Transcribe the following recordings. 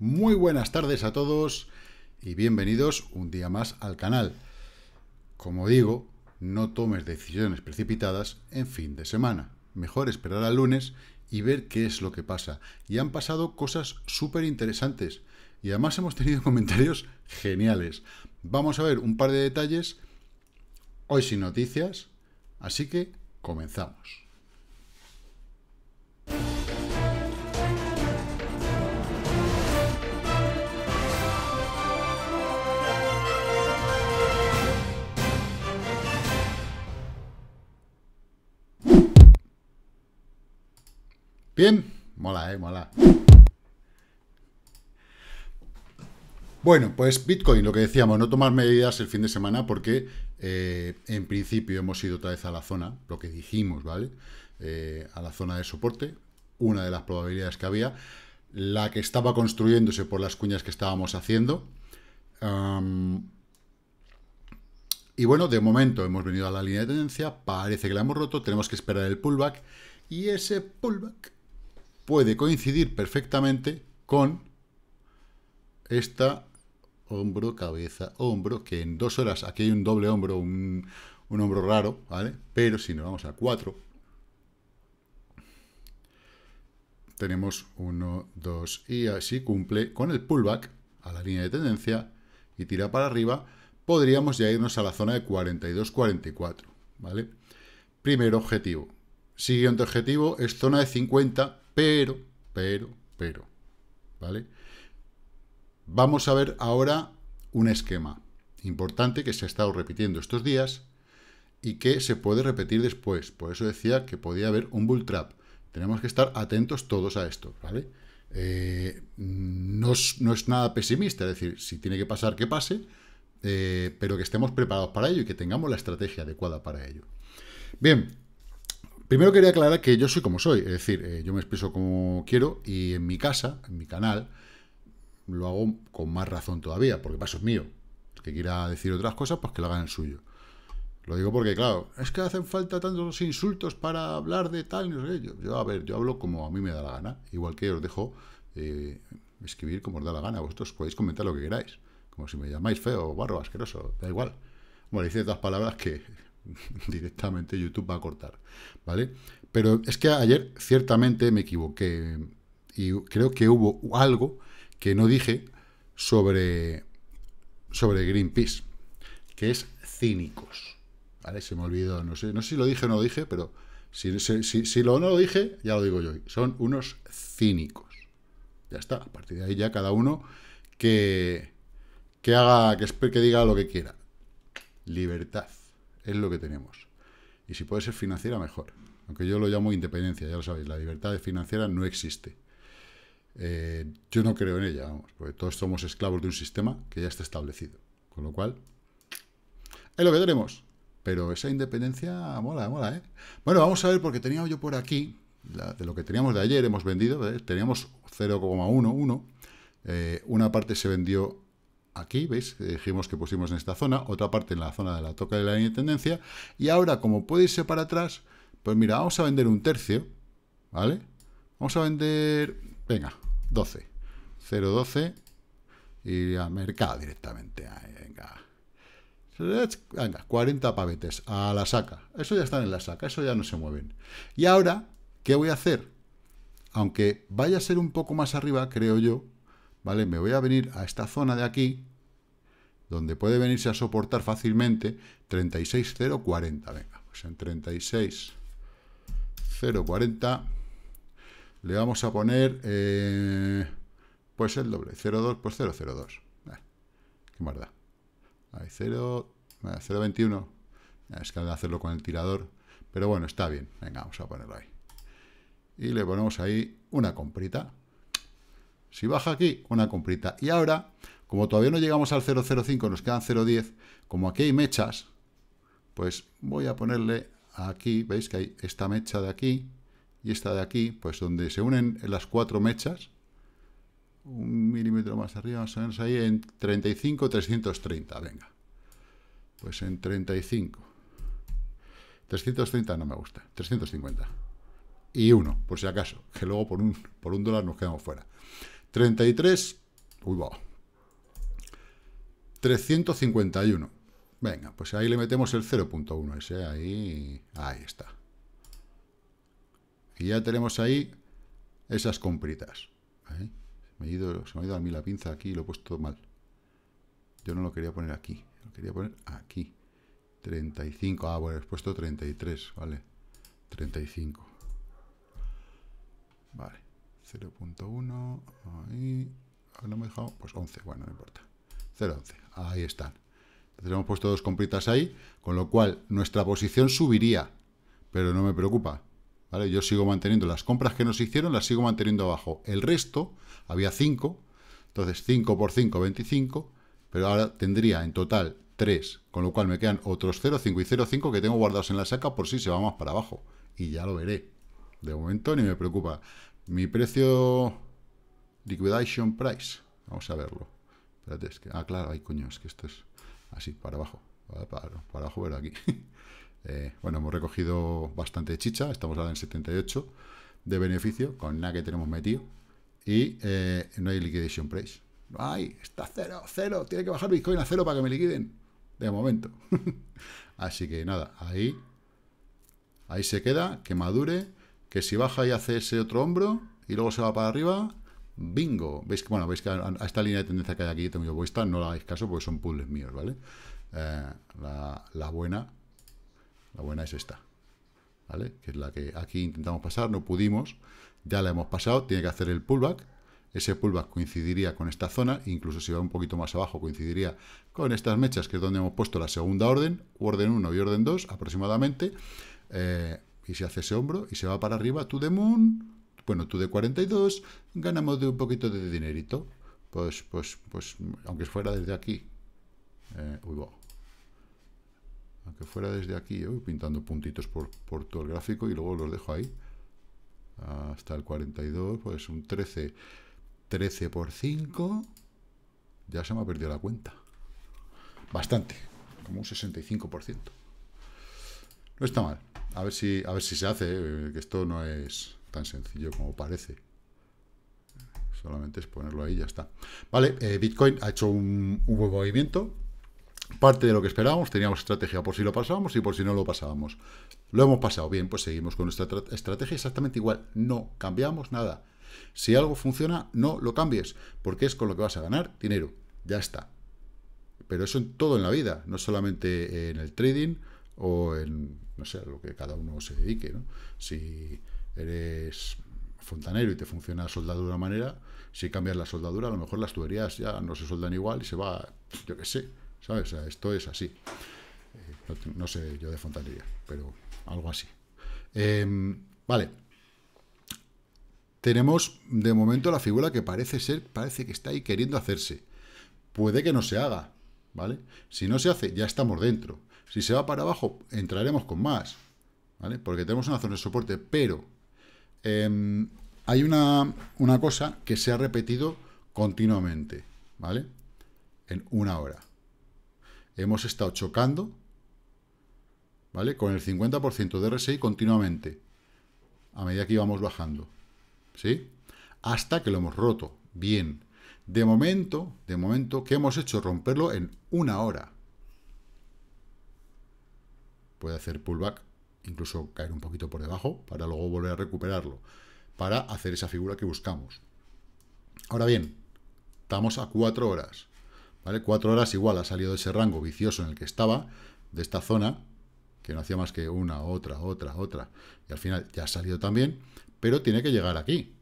Muy buenas tardes a todos y bienvenidos un día más al canal. Como digo, no tomes decisiones precipitadas en fin de semana. Mejor esperar al lunes y ver qué es lo que pasa. Y han pasado cosas súper interesantes. Y además hemos tenido comentarios geniales. Vamos a ver un par de detalles hoy sin noticias. Así que comenzamos. Bien, mola, eh, mola. Bueno, pues Bitcoin, lo que decíamos, no tomar medidas el fin de semana porque eh, en principio hemos ido otra vez a la zona, lo que dijimos, ¿vale? Eh, a la zona de soporte, una de las probabilidades que había, la que estaba construyéndose por las cuñas que estábamos haciendo. y bueno, de momento hemos venido a la línea de tendencia, parece que la hemos roto, tenemos que esperar el pullback y ese pullback puede coincidir perfectamente con esta hombro, cabeza, hombro, que en dos horas, aquí hay un doble hombro, un, hombro raro, ¿vale? Pero si nos vamos a cuatro tenemos 1, 2 y así cumple con el pullback a la línea de tendencia y tira para arriba, podríamos ya irnos a la zona de 42-44, ¿vale? Primer objetivo. Siguiente objetivo es zona de 50, pero, pero, pero, ¿vale? Vamos a ver ahora un esquema importante que se ha estado repitiendo estos días y que se puede repetir después. Por eso decía que podía haber un bull trap. Tenemos que estar atentos todos a esto, ¿vale? Eh, no, es, nada pesimista, es decir, si tiene que pasar, que pase, eh, pero que estemos preparados para ello y que tengamos la estrategia adecuada para ello. Bien, Primero quería aclarar que yo soy como soy, es decir, eh, yo me expreso como quiero y en mi casa, en mi canal, lo hago con más razón todavía, porque paso es mío. El que quiera decir otras cosas, pues que lo hagan el suyo. Lo digo porque, claro, es que hacen falta tantos insultos para hablar de tal, no sé, yo, yo, a ver, yo hablo como a mí me da la gana, igual que os dejo eh, escribir como os da la gana, vosotros podéis comentar lo que queráis, como si me llamáis feo, barro, asqueroso, da igual. Bueno, dice otras palabras que directamente YouTube va a cortar, ¿vale? Pero es que ayer ciertamente me equivoqué y creo que hubo algo que no dije sobre, sobre Greenpeace, que es cínicos, ¿vale? Se me olvidó, no sé, no sé si lo dije o no lo dije, pero si, lo, no lo dije, ya lo digo yo son unos cínicos. Ya está, a partir de ahí ya cada uno que, haga, que, que diga lo que quiera. Libertad es lo que tenemos. Y si puede ser financiera, mejor. Aunque yo lo llamo independencia, ya lo sabéis, la libertad financiera no existe. Eh, yo no creo en ella, vamos, porque todos somos esclavos de un sistema que ya está establecido. Con lo cual, es lo que tenemos. Pero esa independencia mola, mola, ¿eh? Bueno, vamos a ver, porque tenía yo por aquí, de lo que teníamos de ayer, hemos vendido, teníamos 0,11, eh, una parte se vendió aquí, ¿veis? Eh, dijimos que pusimos en esta zona, otra parte en la zona de la toca de la línea de tendencia, y ahora, como puede irse para atrás, pues mira, vamos a vender un tercio, ¿vale? Vamos a vender, venga, 12, 0,12, y a mercado directamente, venga. Venga, 40 pavetes a la saca. Eso ya están en la saca, eso ya no se mueven. Y ahora, ¿qué voy a hacer? Aunque vaya a ser un poco más arriba, creo yo, ¿vale? Me voy a venir a esta zona de aquí, donde puede venirse a soportar fácilmente 36,040. Venga, pues en 36,040 le vamos a poner, eh, pues el doble, 0,2, pues 0,02. qué más da. Hay 0, 0,21. Es que al hacerlo con el tirador. Pero bueno, está bien. Venga, vamos a ponerlo ahí. Y le ponemos ahí una comprita. Si baja aquí, una comprita. Y ahora, como todavía no llegamos al 0.05, nos quedan 0.10, como aquí hay mechas, pues voy a ponerle aquí, veis que hay esta mecha de aquí y esta de aquí, pues donde se unen las cuatro mechas, un milímetro más arriba, más o menos ahí, en 35, 330, venga. Pues en 35. 330 no me gusta, 350. Y uno, por si acaso, que luego por un, por un dólar nos quedamos fuera. 33, uy, va, 351. Venga, pues ahí le metemos el 0.1 ese, ahí, ahí está. Y ya tenemos ahí esas compritas. ¿eh? Me ido, se me ha ido a mí la pinza aquí y lo he puesto mal. Yo no lo quería poner aquí, lo quería poner aquí. 35, ah, bueno, he puesto 33, vale. 35. Vale. 0.1, ahí, ah, me he dejado, pues 11, bueno, no importa, 0.11, ahí están. Entonces hemos puesto dos compritas ahí, con lo cual nuestra posición subiría, pero no me preocupa, ¿vale? Yo sigo manteniendo las compras que nos hicieron, las sigo manteniendo abajo. El resto, había 5, entonces 5 por 5, 25, pero ahora tendría en total 3, con lo cual me quedan otros 0,5 y 0,5 que tengo guardados en la saca por si se va más para abajo. Y ya lo veré. De momento ni me preocupa. Mi precio... Liquidation price. Vamos a verlo. Espérate, es que... Ah, claro, hay coño, que esto es así, para abajo. Para, abajo pero aquí. Eh, bueno, hemos recogido bastante chicha. Estamos ahora en 78 de beneficio, con nada que tenemos metido. Y eh, no hay liquidation price. ¡Ay! Está cero, cero. Tiene que bajar Bitcoin a cero para que me liquiden. De momento. Así que nada, ahí... Ahí se queda, que madure que si baja y hace ese otro hombro y luego se va para arriba, bingo. ¿Veis que, bueno, veis que a, esta línea de tendencia que hay aquí, tengo yo puesta, no la hagáis caso porque son puzzles míos, ¿vale? Eh, la, buena, la buena es esta, ¿vale? Que es la que aquí intentamos pasar, no pudimos, ya la hemos pasado, tiene que hacer el pullback, ese pullback coincidiría con esta zona, incluso si va un poquito más abajo coincidiría con estas mechas, que es donde hemos puesto la segunda orden, orden 1 y orden 2 aproximadamente, eh, y se hace ese hombro y se va para arriba, tú de Moon, bueno, tú de 42, ganamos de un poquito de dinerito. Pues, pues, pues, aunque fuera desde aquí. Eh, uy, Aunque fuera desde aquí, eh, yo pintando puntitos por, por todo el gráfico y luego los dejo ahí. Hasta el 42, pues un 13. 13 por 5. Ya se me ha perdido la cuenta. Bastante. Como un 65%. No está mal. A ver si, a ver si se hace, eh, que esto no es tan sencillo como parece. Solamente es ponerlo ahí y ya está. Vale, eh, Bitcoin ha hecho un, un, buen movimiento. Parte de lo que esperábamos, teníamos estrategia por si lo pasábamos y por si no lo pasábamos. Lo hemos pasado bien, pues seguimos con nuestra estrategia exactamente igual. No cambiamos nada. Si algo funciona, no lo cambies, porque es con lo que vas a ganar dinero. Ya está. Pero eso en todo en la vida, no solamente en el trading o en, no sé, lo que cada uno se dedique, ¿no? Si eres fontanero y te funciona la soldadura de una manera, si cambias la soldadura, a lo mejor las tuberías ya no se soldan igual y se va, yo qué sé, ¿sabes? esto es así. Eh, no, sé yo de fontanería, pero algo así. Em, vale. Tenemos de momento la figura que parece ser, parece que está ahí queriendo hacerse. Puede que no se haga, ¿vale? Si no se hace, ya estamos dentro. Si se va para abajo, entraremos con más, ¿vale? Porque tenemos una zona de soporte, pero em, hay una, una cosa que se ha repetido continuamente, ¿vale? En una hora. Hemos estado chocando, ¿vale? Con el 50% de RSI continuamente, a medida que íbamos bajando, ¿sí? Hasta que lo hemos roto, bien. De momento, de momento, ¿qué hemos hecho? Romperlo en una hora puede hacer pullback, incluso caer un poquito por debajo, para luego volver a recuperarlo, para hacer esa figura que buscamos. Ahora bien, estamos a cuatro horas, ¿vale? cuatro horas igual ha salido de ese rango vicioso en el que estaba, de esta zona, que no hacía más que una, otra, otra, otra, y al final ya ha salido también, pero tiene que llegar aquí.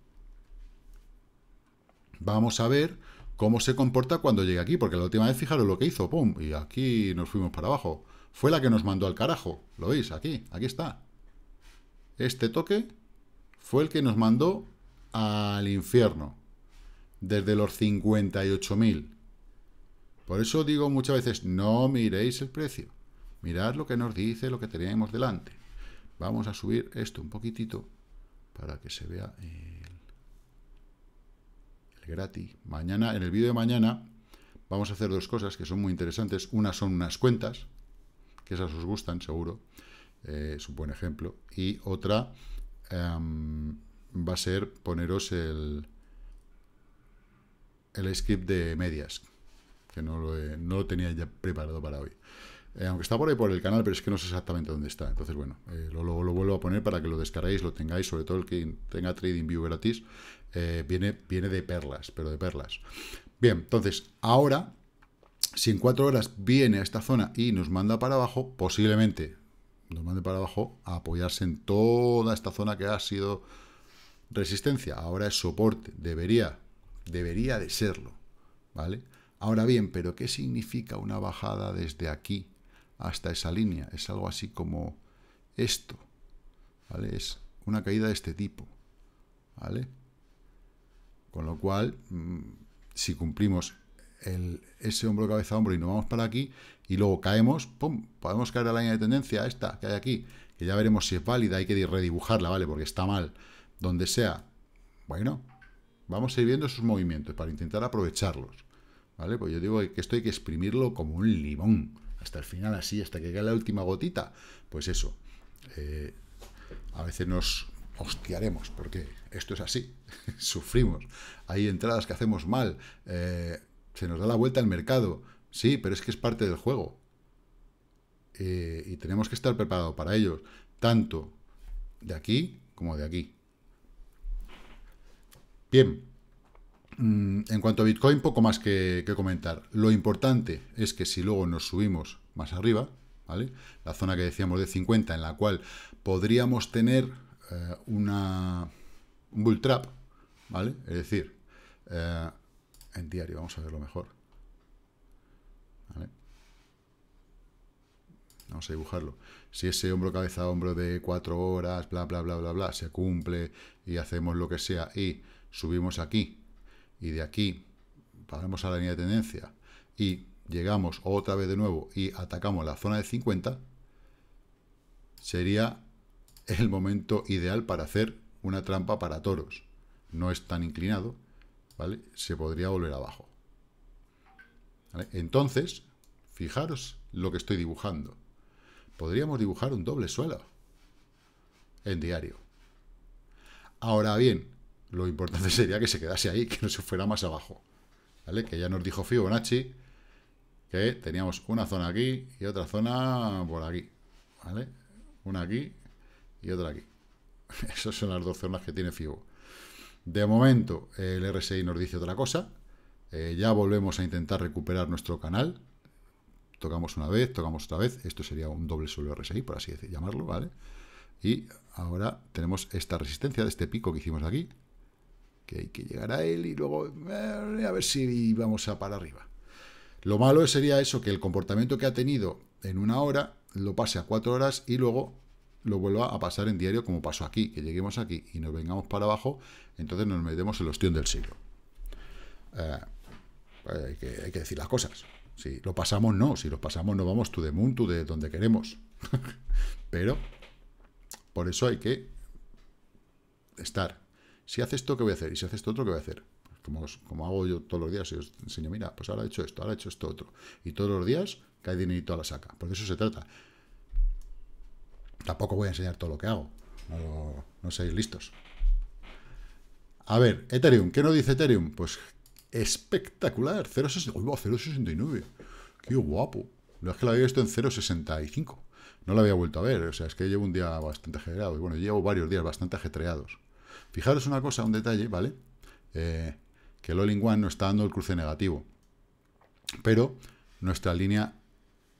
Vamos a ver cómo se comporta cuando llegue aquí, porque la última vez, fijaros lo que hizo, pum, y aquí nos fuimos para abajo fue la que nos mandó al carajo. ¿Lo veis? Aquí, aquí está. Este toque fue el que nos mandó al infierno. Desde los 58.000. Por eso digo muchas veces, no miréis el precio. Mirad lo que nos dice lo que teníamos delante. Vamos a subir esto un poquitito para que se vea el, el gratis. Mañana, en el vídeo de mañana, vamos a hacer dos cosas que son muy interesantes. Una son unas cuentas, que esas os gustan, seguro, eh, es un buen ejemplo. Y otra em, va a ser poneros el, el script de medias, que no lo, tenía ya preparado para hoy. Eh, aunque está por ahí por el canal, pero es que no sé exactamente dónde está. Entonces, bueno, eh, lo, vuelvo a poner para que lo descarguéis, lo tengáis, sobre todo el que tenga TradingView gratis, viene, viene de perlas, pero de perlas. Bien, entonces, ahora si en cuatro horas viene a esta zona y nos manda para abajo, posiblemente nos mande para abajo a apoyarse en toda esta zona que ha sido resistencia. Ahora es soporte. Debería, debería de serlo. ¿Vale? Ahora bien, ¿pero qué significa una bajada desde aquí hasta esa línea? Es algo así como esto. ¿Vale? Es una caída de este tipo. ¿Vale? Con lo cual, mm, si cumplimos ese hombro, cabeza, hombro y nos vamos para aquí y luego caemos, ¡pum! Podemos caer a la línea de tendencia, esta que hay aquí, que ya veremos si es válida, hay que redibujarla, ¿vale? Porque está mal, donde sea. Bueno, vamos a ir viendo esos movimientos para intentar aprovecharlos, ¿vale? Pues yo digo que esto hay que exprimirlo como un limón, hasta el final así, hasta que caiga la última gotita. Pues eso, eh, a veces nos hostiaremos, porque esto es así, sufrimos. Hay entradas que hacemos mal, eh, se nos da la vuelta al mercado. Sí, pero es que es parte del juego. Eh, y tenemos que estar preparados para ello. tanto de aquí como de aquí. Bien, mm, en cuanto a Bitcoin, poco más que, comentar. Lo importante es que si luego nos subimos más arriba, ¿vale? La zona que decíamos de 50, en la cual podríamos tener eh, una, un bull trap, ¿vale? Es decir, eh, en diario. Vamos a verlo mejor. Vamos a dibujarlo. Si ese hombro, cabeza, hombro de cuatro horas, bla, bla, bla, bla, bla, se cumple y hacemos lo que sea y subimos aquí y de aquí paramos a la línea de tendencia y llegamos otra vez de nuevo y atacamos la zona de 50, sería el momento ideal para hacer una trampa para toros. No es tan inclinado, se podría volver abajo. Entonces, fijaros lo que estoy dibujando. Podríamos dibujar un doble suelo en diario. Ahora bien, lo importante sería que se quedase ahí, que no se fuera más abajo. Que ya nos dijo Fibonacci que teníamos una zona aquí y otra zona por aquí. Una aquí y otra aquí. Esas son las dos zonas que tiene Fibonacci. De momento, el RSI nos dice otra cosa. Eh, ya volvemos a intentar recuperar nuestro canal. Tocamos una vez, tocamos otra vez. Esto sería un doble suelo RSI, por así decirlo llamarlo, ¿vale? Y ahora tenemos esta resistencia de este pico que hicimos aquí. Que hay que llegar a él y luego eh, a ver si vamos a para arriba. Lo malo sería eso, que el comportamiento que ha tenido en una hora lo pase a cuatro horas y luego lo vuelva a pasar en diario como pasó aquí, que lleguemos aquí y nos vengamos para abajo, entonces nos metemos en el ostión del siglo. Eh, hay, que, decir las cosas. Si lo pasamos, no. Si lo pasamos, no vamos ...tú de mundo, tú de donde queremos. Pero por eso hay que estar. Si haces esto, ¿qué voy a hacer? Y si haces esto otro, ¿qué voy a hacer? Como, hago yo todos los días, y os enseño, mira, pues ahora he hecho esto, ahora he hecho esto otro. Y todos los días cae dinerito a la saca. ...por eso se trata. Tampoco voy a enseñar todo lo que hago. No, seáis listos. A ver, Ethereum. ¿Qué nos dice Ethereum? Pues espectacular. 0,69. ¡Qué guapo! Lo es que lo había visto en 0,65. No lo había vuelto a ver. O sea, es que llevo un día bastante ajetreado. Y bueno, llevo varios días bastante ajetreados. Fijaros una cosa, un detalle, ¿vale? Eh, que el all one no está dando el cruce negativo. Pero nuestra línea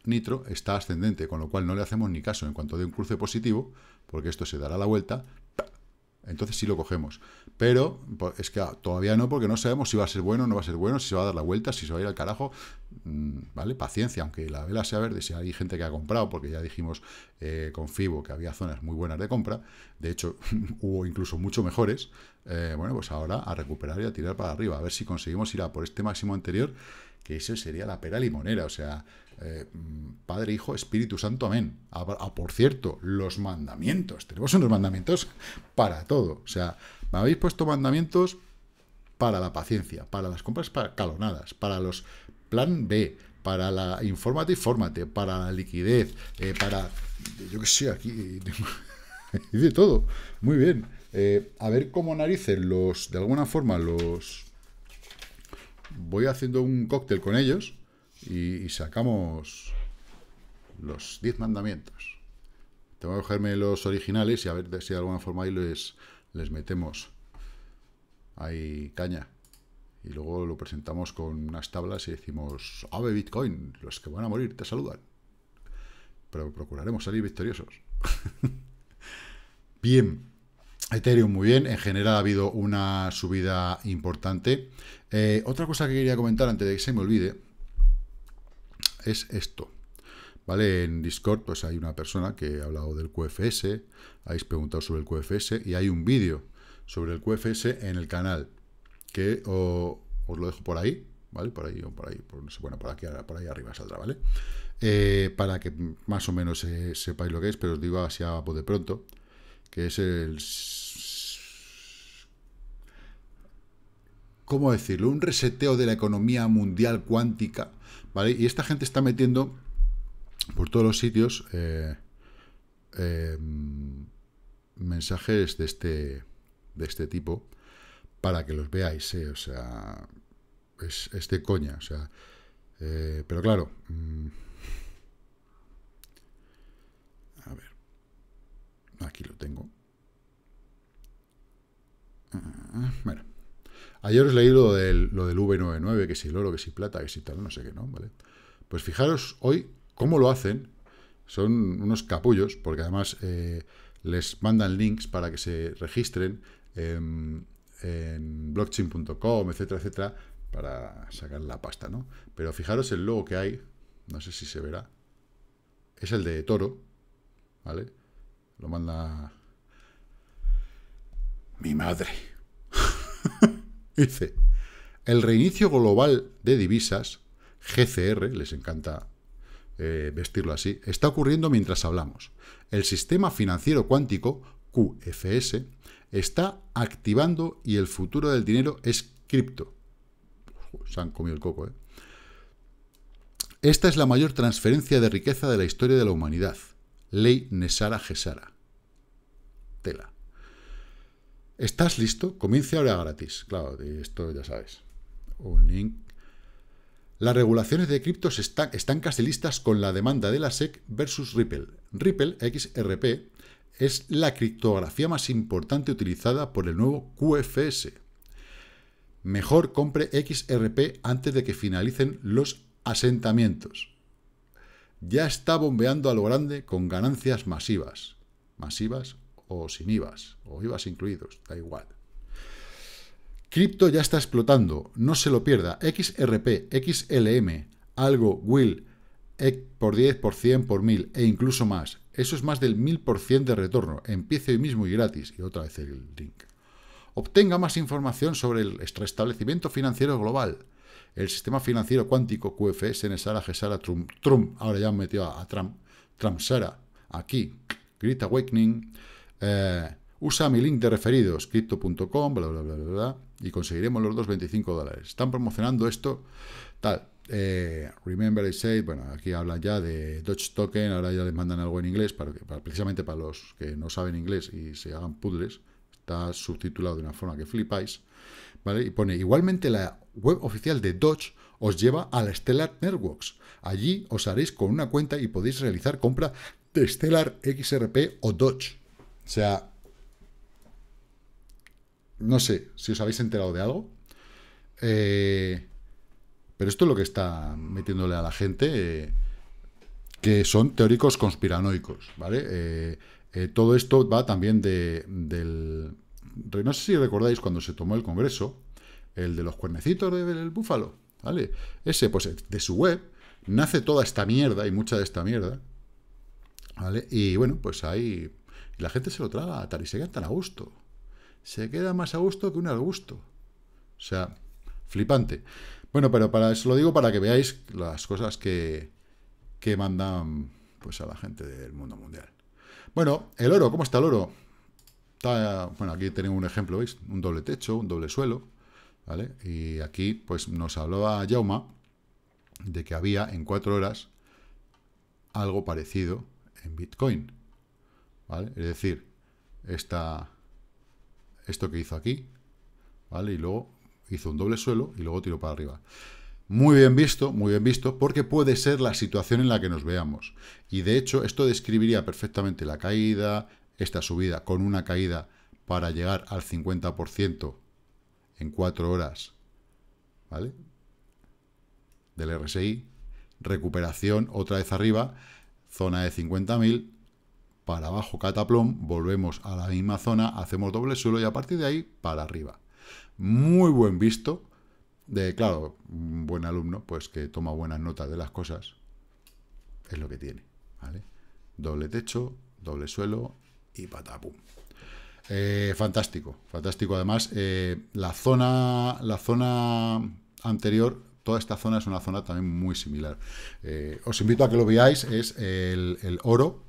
nitro está ascendente, con lo cual no le hacemos ni caso en cuanto de un cruce positivo, porque esto se dará la vuelta, entonces sí lo cogemos. Pero pues, es que ah, todavía no, porque no sabemos si va a ser bueno o no va a ser bueno, si se va a dar la vuelta, si se va a ir al carajo. Mm, ¿Vale? Paciencia, aunque la vela sea verde, si hay gente que ha comprado, porque ya dijimos eh, con Fibo que había zonas muy buenas de compra, de hecho hubo incluso mucho mejores, eh, bueno, pues ahora a recuperar y a tirar para arriba, a ver si conseguimos ir a por este máximo anterior que eso sería la pera limonera, o sea, eh, Padre, Hijo, Espíritu Santo, amén. Ah, ah, por cierto, los mandamientos, tenemos unos mandamientos para todo, o sea, me habéis puesto mandamientos para la paciencia, para las compras calonadas, para los plan B, para la infórmate y fórmate, para la liquidez, eh, para, yo qué sé, aquí y de todo, muy bien. Eh, a ver cómo narices los, de alguna forma, los voy haciendo un cóctel con ellos y, sacamos los 10 mandamientos. Tengo que cogerme los originales y a ver si de alguna forma ahí les, metemos ahí caña. Y luego lo presentamos con unas tablas y decimos, ave Bitcoin, los que van a morir te saludan. Pero procuraremos salir victoriosos. Bien. Ethereum muy bien, en general ha habido una subida importante. Eh, otra cosa que quería comentar antes de que se me olvide es esto. ¿Vale? En Discord pues hay una persona que ha hablado del QFS, habéis preguntado sobre el QFS y hay un vídeo sobre el QFS en el canal que os lo dejo por ahí, ¿vale? Por ahí o por ahí, por, no sé, bueno, por aquí, por ahí arriba saldrá, ¿vale? Eh, para que más o menos sepáis lo que es, pero os digo así a de pronto que es el... ¿Cómo decirlo? Un reseteo de la economía mundial cuántica, Y esta gente está metiendo por todos los sitios eh, em, mensajes de este, de este tipo para que los veáis, ¿eh? O sea, es, coña, eh, pero claro... Mm, Ah, bueno, ayer os leí lo del, lo del V99, que si el oro, que si plata, que si tal, no sé qué, ¿no? ¿Vale? Pues fijaros hoy cómo lo hacen. Son unos capullos, porque además eh, les mandan links para que se registren en, en blockchain.com, etcétera, etcétera, para sacar la pasta, ¿no? Pero fijaros el logo que hay, no sé si se verá, es el de Toro, ¿vale? Lo manda mi madre. Dice, el reinicio global de divisas, GCR, les encanta eh, vestirlo así, está ocurriendo mientras hablamos. El sistema financiero cuántico, QFS, está activando y el futuro del dinero es cripto. Se han comido el coco, ¿eh? Esta es la mayor transferencia de riqueza de la historia de la humanidad. Ley Nesara Gesara. Tela. ¿Estás listo? Comience ahora gratis. Claro, esto ya sabes. Un link. Las regulaciones de criptos están, están casi listas con la demanda de la SEC versus Ripple. Ripple, XRP, es la criptografía más importante utilizada por el nuevo QFS. Mejor compre XRP antes de que finalicen los asentamientos. Ya está bombeando a lo grande con ganancias masivas. Masivas o sin IVAs, o IVAs incluidos, da igual. Cripto ya está explotando, no se lo pierda. XRP, XLM, algo, Will, por 10, por 100, por 1000 e incluso más. Eso es más del 1000% de retorno. Empiece hoy mismo y gratis. Y otra vez el link. Obtenga más información sobre el restablecimiento financiero global, el sistema financiero cuántico QFS, sara GESARA, Trump, Trump, ahora ya han metido a, Trump, Sara, aquí, Great Awakening, eh, usa mi link de referidos, crypto.com, bla, bla, bla, bla, bla, y conseguiremos los 2.25 dólares. Están promocionando esto, tal. Eh, remember I said, bueno, aquí hablan ya de Dodge Token, ahora ya les mandan algo en inglés, precisamente para los que no saben inglés y se hagan puzzles, está subtitulado de una forma que flipáis, ¿vale? Y pone, igualmente la web oficial de Dodge os lleva a la Stellar Networks. Allí os haréis con una cuenta y podéis realizar compra de Stellar XRP o Dodge. O sea, no sé si os habéis enterado de algo, eh, pero esto es lo que está metiéndole a la gente, eh, que son teóricos conspiranoicos, ¿vale? Eh, todo esto va también de, del... No sé si recordáis cuando se tomó el Congreso, el de los cuernecitos del búfalo, ¿vale? Ese, pues de su web nace toda esta mierda y mucha de esta mierda, ¿vale? Y bueno, pues ahí y la gente se lo traga a tal y se queda tan a gusto. Se queda más a gusto que un al gusto. O sea, flipante. Bueno, pero para eso lo digo para que veáis las cosas que, que mandan pues a la gente del mundo mundial. Bueno, el oro, ¿cómo está el oro? bueno, aquí tenemos un ejemplo, ¿veis? Un doble techo, un doble suelo, ¿vale? Y aquí, pues, nos hablaba Jauma de que había en cuatro horas algo parecido en Bitcoin. Es decir, esto que hizo aquí, ¿vale? Y luego hizo un doble suelo y luego tiró para arriba. Muy bien visto, muy bien visto, porque puede ser la situación en la que nos veamos. Y de hecho, esto describiría perfectamente la caída, esta subida con una caída para llegar al 50% en 4 horas, Del RSI, recuperación otra vez arriba, zona de 50.000, para abajo cataplón, volvemos a la misma zona, hacemos doble suelo y a partir de ahí para arriba. Muy buen visto, de claro, un buen alumno, pues que toma buenas notas de las cosas, es lo que tiene, ¿vale? Doble techo, doble suelo y patapum. Eh, fantástico, fantástico. Además, eh, la, zona, la zona anterior toda esta zona es una zona también muy similar. Eh, os invito a que lo veáis, es el, el oro,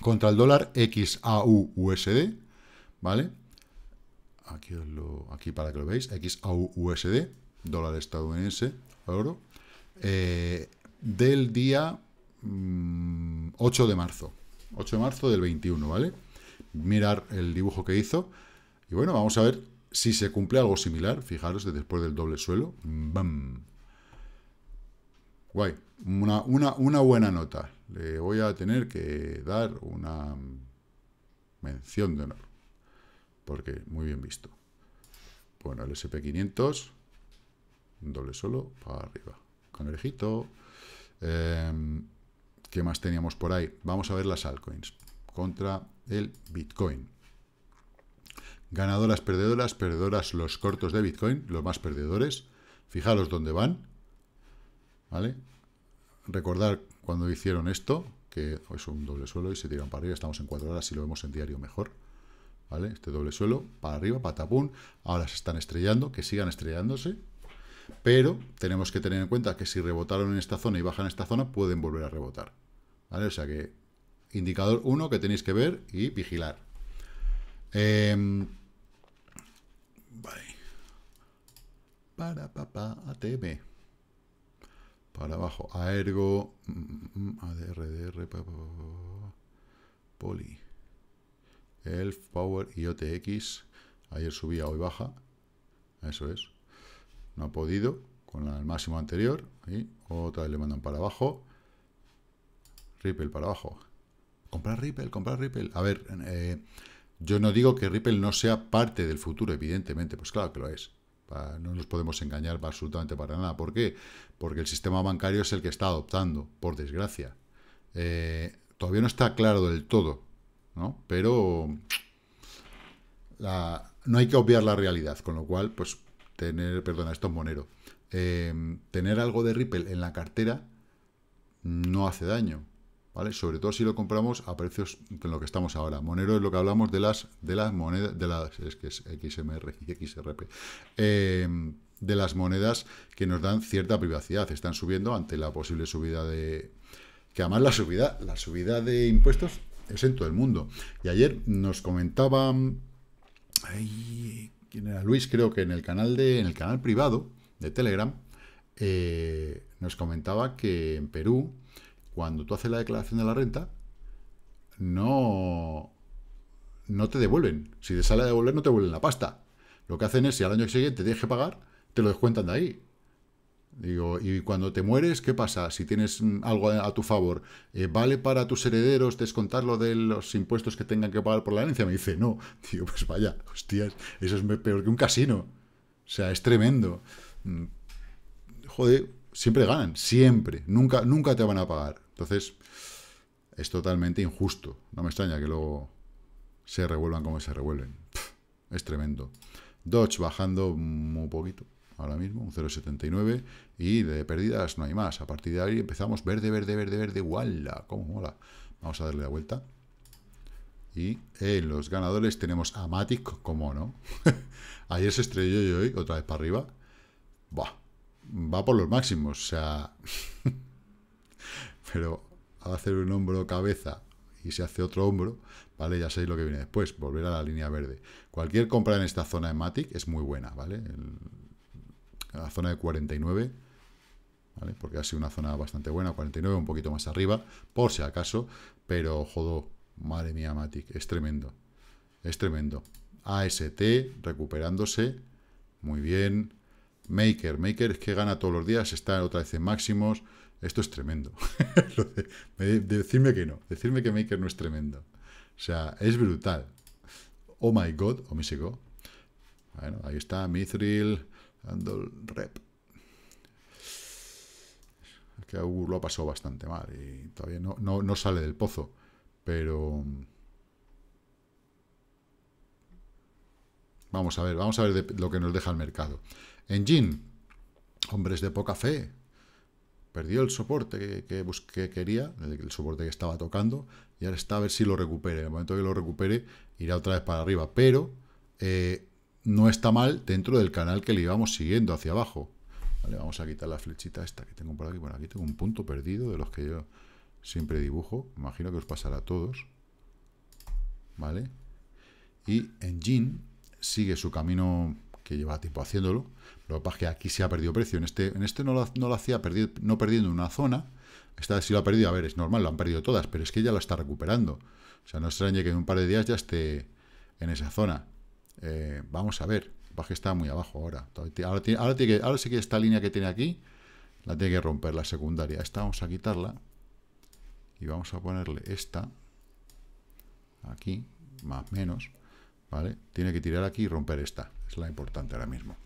contra el dólar XAUUSD, ¿vale? Aquí, para que lo veáis, XAUUSD, dólar estadounidense, oro, eh, del día 8 mm, de marzo, 8 de marzo del 21, ¿vale? Mirar el dibujo que hizo y bueno, vamos a ver si se cumple algo similar, fijaros, después del doble suelo, ¡bam! Guay, una, una buena nota, le voy a tener que dar una mención de honor. Porque muy bien visto. Bueno, el SP500, doble solo, para arriba. Con em, ¿Qué más teníamos por ahí? Vamos a ver las altcoins contra el Bitcoin. Ganadoras, perdedoras, perdedoras los cortos de Bitcoin, los más perdedores. Fijaros dónde van. ¿Vale? Recordar cuando hicieron esto, que es un doble suelo y se tiran para arriba, estamos en 4 horas, si lo vemos en diario mejor, ¿vale? Este doble suelo, para arriba, patapún, ahora se están estrellando, que sigan estrellándose, pero tenemos que tener en cuenta que si rebotaron en esta zona y bajan en esta zona, pueden volver a rebotar, O sea que, indicador uno que tenéis que ver y vigilar. Em, para papá, ATM para abajo. Aergo, mm, mm, mm, ADRDR, Poli, Elf, Power IOTX, Ayer subía, hoy baja. Eso es. No ha podido con el máximo anterior. Y otra vez le mandan para abajo. Ripple para abajo. Comprar Ripple, comprar Ripple. A ver, eh, yo no digo que Ripple no sea parte del futuro, evidentemente. Pues claro que lo es. No nos podemos engañar absolutamente para nada. ¿Por qué? Porque el sistema bancario es el que está adoptando, por desgracia. Eh, todavía no está claro del todo, ¿no? Pero no hay que obviar la realidad, con lo cual, pues tener, perdona, esto monero, eh, tener algo de Ripple en la cartera no hace daño. Sobre todo si lo compramos a precios en lo que estamos ahora. Monero es lo que hablamos de las, de las monedas, de las, que es XMR XRP, em, de las monedas que nos dan cierta privacidad. Están subiendo ante la posible subida de... Que además la subida, la subida de impuestos es en todo el mundo. Y ayer nos comentaban... ¿Quién era? Luis, creo que en el canal, de, en el canal privado de Telegram, eh, nos comentaba que en Perú cuando tú haces la declaración de la renta, no, no te devuelven. Si te sale a devolver, no te devuelven la pasta. Lo que hacen es, si al año siguiente tienes que pagar, te lo descuentan de ahí. Digo, y cuando te mueres, ¿qué pasa? Si tienes mm, algo a, tu favor, eh, ¿vale para tus herederos descontarlo de los impuestos que tengan que pagar por la herencia? Me dice, no. Digo, pues vaya, hostias, eso es peor que un casino. O sea, es tremendo. Mm. Joder, siempre ganan, siempre. Nunca, nunca te van a pagar. Entonces, es totalmente injusto. No me extraña que luego se revuelvan como se revuelven. Es tremendo. Dodge bajando muy poquito ahora mismo, un 0,79. Y de pérdidas no hay más. A partir de ahí empezamos verde, verde, verde, verde. ¡Wala! ¡Cómo mola! Vamos a darle la vuelta. Y en los ganadores tenemos a Matic, como no. Ayer se estrelló y hoy otra vez para arriba. Va, va por los máximos. O sea, pero hacer un hombro cabeza y se hace otro hombro, ¿vale? Ya sabéis lo que viene después, volver a la línea verde. Cualquier compra en esta zona de Matic es muy buena, ¿vale? la zona de 49, ¿vale? Porque ha sido una zona bastante buena, 49, un poquito más arriba, por si acaso, pero jodo, madre mía, Matic, es tremendo, es tremendo. AST recuperándose, muy bien. Maker, Maker es que gana todos los días, está otra vez en máximos, esto es tremendo. decirme que no. Decirme que Maker no es tremendo. O sea, es brutal. Oh my god, o oh, go. Bueno, ahí está Mithril, Andol Rep. que lo ha pasado bastante mal y todavía no, no, sale del pozo. Pero... Vamos a ver, vamos a ver lo que nos deja el mercado. Engine, hombres de poca fe, perdió el soporte que, que, quería, el, soporte que estaba tocando, y ahora está a ver si lo recupere. En el momento que lo recupere, irá otra vez para arriba, pero eh, no está mal dentro del canal que le íbamos siguiendo hacia abajo. vamos a quitar la flechita esta que tengo por aquí. Bueno, aquí tengo un punto perdido de los que yo siempre dibujo. Imagino que os pasará a todos. ¿Vale? Y Engine sigue su camino que lleva tiempo haciéndolo. Lo que pasa que aquí se ha perdido precio. En este, en este no, lo, no lo hacía perdido, no perdiendo una zona. Esta sí lo ha perdido, a ver, es normal, lo han perdido todas, pero es que ya la está recuperando. O sea, no extrañe que en un par de días ya esté en esa zona. Eh, vamos a ver, que está muy abajo ahora. Ahora, tiene, que, sí que esta línea que tiene aquí la tiene que romper, la secundaria. Esta vamos a quitarla y vamos a ponerle esta aquí, más o menos, ¿vale? Tiene que tirar aquí y romper esta. Es la importante ahora mismo.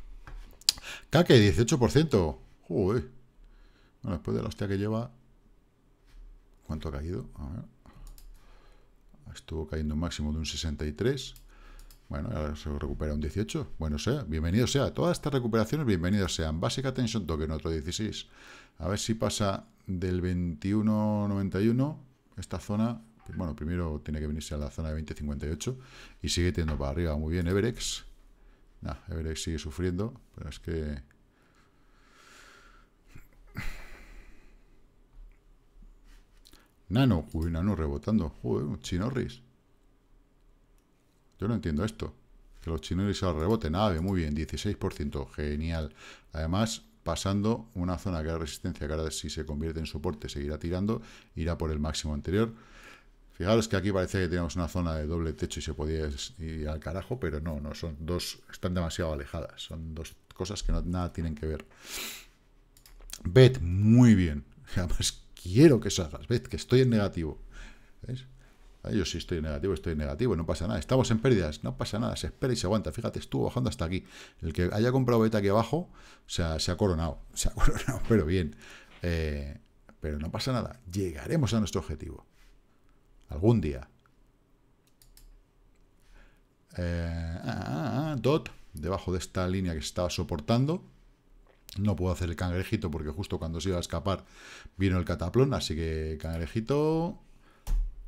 Kake, 18%. Bueno, después de la hostia que lleva... ¿Cuánto ha caído? Estuvo cayendo un máximo de un 63. Bueno, ahora se recupera un 18. Bueno, sea, bienvenido sea. Todas estas recuperaciones, bienvenidos sean. Básica toque en otro 16. A ver si pasa del 21.91 esta zona. Bueno, primero tiene que venirse a la zona de 20.58 y sigue teniendo para arriba. Muy bien, Everex. Nah, sigue sufriendo, pero es que... Nano, uy, Nano rebotando. Joder, un chinorris. Yo no entiendo esto. Que los chinorris al rebote. Nave, muy bien, 16%. Genial. Además, pasando una zona que da resistencia, que ahora si se convierte en soporte seguirá tirando, irá por el máximo anterior. Fijaros que aquí parece que teníamos una zona de doble techo y se podía ir al carajo, pero no, no, son dos, están demasiado alejadas, son dos cosas que nada tienen que ver. Bet, muy bien, además quiero que salgas, Bet, que estoy en negativo, ¿ves? Ah, yo sí estoy en negativo, estoy en negativo, no pasa nada. Estamos en pérdidas, no pasa nada, se espera y se aguanta. Fíjate, estuvo bajando hasta aquí. El que haya comprado beta aquí abajo, o sea, se ha coronado, se ha coronado, pero bien. Eh, pero no pasa nada, llegaremos a nuestro objetivo. Algún día. Eh, ah, ah, ah, ah, dot, debajo de esta línea que se estaba soportando. No puedo hacer el cangrejito porque justo cuando se iba a escapar vino el cataplón, así que cangrejito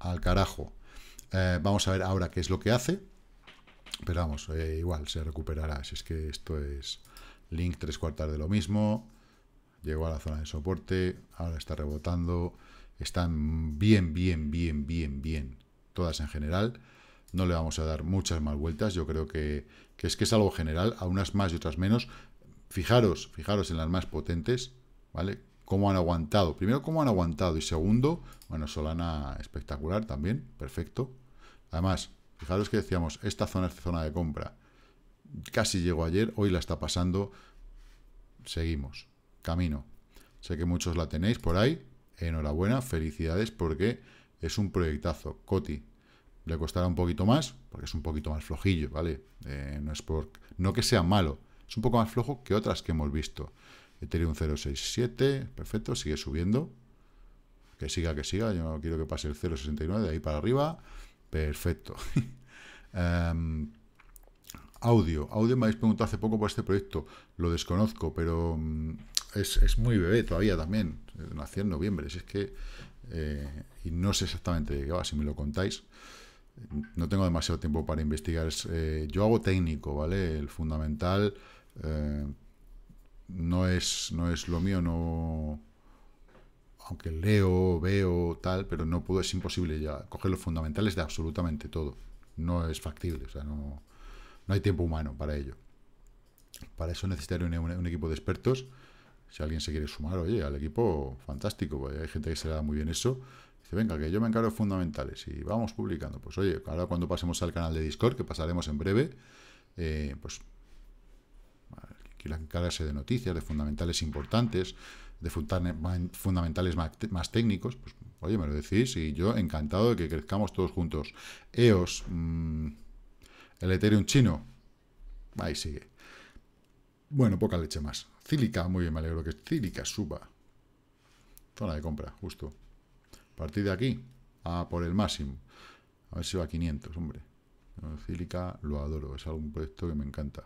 al carajo. Eh, vamos a ver ahora qué es lo que hace. Pero vamos, eh, igual se recuperará. Si es que esto es link tres cuartas de lo mismo. Llegó a la zona de soporte, ahora está rebotando están bien, bien, bien, bien, bien, todas en general. No le vamos a dar muchas más vueltas, yo creo que, es que es algo general, a unas más y otras menos. Fijaros, fijaros en las más potentes, ¿vale? Cómo han aguantado. Primero, cómo han aguantado. Y segundo, bueno, Solana espectacular también, perfecto. Además, fijaros que decíamos, esta zona es zona de compra. Casi llegó ayer, hoy la está pasando. Seguimos, camino. Sé que muchos la tenéis por ahí, enhorabuena, felicidades, porque es un proyectazo. Coti le costará un poquito más, porque es un poquito más flojillo, ¿vale? Eh, no es por no que sea malo, es un poco más flojo que otras que hemos visto. un 0.67, perfecto, sigue subiendo. Que siga, que siga, yo no quiero que pase el 0.69 de ahí para arriba. Perfecto. Em, audio. Audio me habéis preguntado hace poco por este proyecto. Lo desconozco, pero mm, es, es muy bebé todavía también, nació en noviembre, si es que, eh, y no sé exactamente de qué va, si me lo contáis, no tengo demasiado tiempo para investigar, eh, yo hago técnico, ¿vale? El fundamental eh, no, es, no es lo mío, no aunque leo, veo, tal, pero no puedo, es imposible ya coger los fundamentales de absolutamente todo. No es factible, o sea, no, no hay tiempo humano para ello. Para eso necesitaría un, equipo de expertos si alguien se quiere sumar, oye, al equipo, fantástico, porque hay gente que se le da muy bien eso. Dice, venga, que yo me encargo de fundamentales y vamos publicando. Pues oye, ahora cuando pasemos al canal de Discord, que pasaremos en breve, eh, pues quiera encargarse de noticias, de fundamentales importantes, de fundamentales más técnicos, pues oye, me lo decís y yo encantado de que crezcamos todos juntos. EOS, mm, el Ethereum chino, ahí sigue. Bueno, poca leche más. Cílica, muy bien, me alegro que Cílica suba. Zona de compra, justo. A partir de aquí, a por el máximo. A ver si va a 500, hombre. Cílica lo adoro, es algún proyecto que me encanta.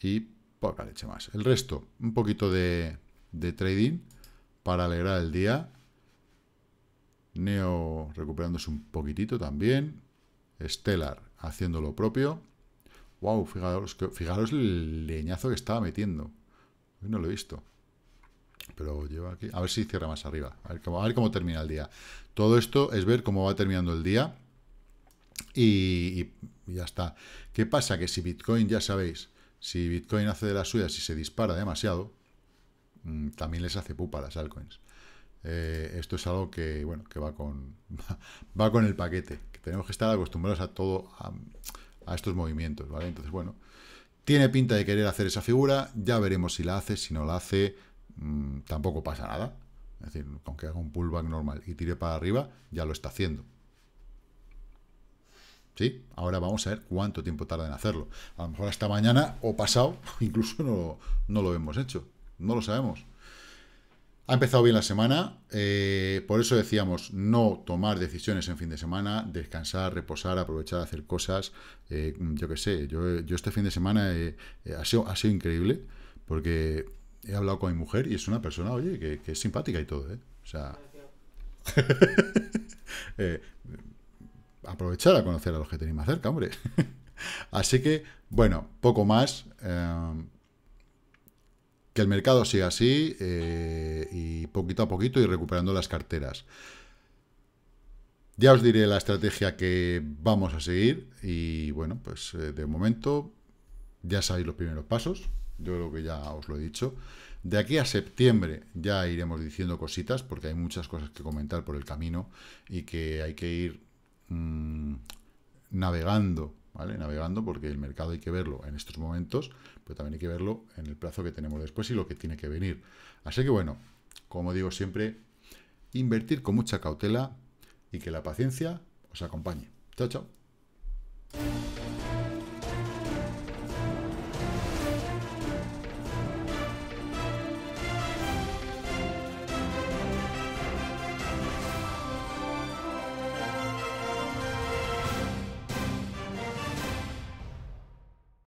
Y poca leche más. El resto, un poquito de, de trading para alegrar el día. Neo recuperándose un poquitito también. Stellar haciendo lo propio. Wow, fijaros, el leñazo que estaba metiendo. Hoy no lo he visto. Pero lleva aquí. A ver si cierra más arriba. A ver, cómo, termina el día. Todo esto es ver cómo va terminando el día. Y, ya está. ¿Qué pasa? Que si Bitcoin, ya sabéis, si Bitcoin hace de las suyas y se dispara demasiado, mm, también les hace pupa a las altcoins. Eh, esto es algo que, bueno, que va con, va con el paquete. Que tenemos que estar acostumbrados a todo, a estos movimientos, ¿vale? Entonces, bueno, tiene pinta de querer hacer esa figura, ya veremos si la hace, si no la hace, mm, tampoco pasa nada. Es decir, que haga un pullback normal y tire para arriba, ya lo está haciendo. ¿Sí? Ahora vamos a ver cuánto tiempo tarda en hacerlo. A lo mejor hasta mañana o pasado, incluso no lo hemos hecho. No lo sabemos. Ha empezado bien la semana, eh, por eso decíamos no tomar decisiones en fin de semana, descansar, reposar, aprovechar, hacer cosas. Eh, yo qué sé, yo, este fin de semana eh, ha, sido, increíble porque he hablado con mi mujer y es una persona, oye, que, es simpática y todo, ¿eh? O sea... aprovechar a conocer a los que tenéis más cerca, hombre. Así que, bueno, poco más que el mercado siga así eh, y poquito a poquito y recuperando las carteras. Ya os diré la estrategia que vamos a seguir y bueno, pues eh, de momento ya sabéis los primeros pasos, yo creo que ya os lo he dicho. De aquí a septiembre ya iremos diciendo cositas porque hay muchas cosas que comentar por el camino y que hay que ir mm, navegando Navegando, porque el mercado hay que verlo en estos momentos, pero también hay que verlo en el plazo que tenemos después y lo que tiene que venir. Así que bueno, como digo siempre, invertir con mucha cautela y que la paciencia os acompañe. Chao, chao.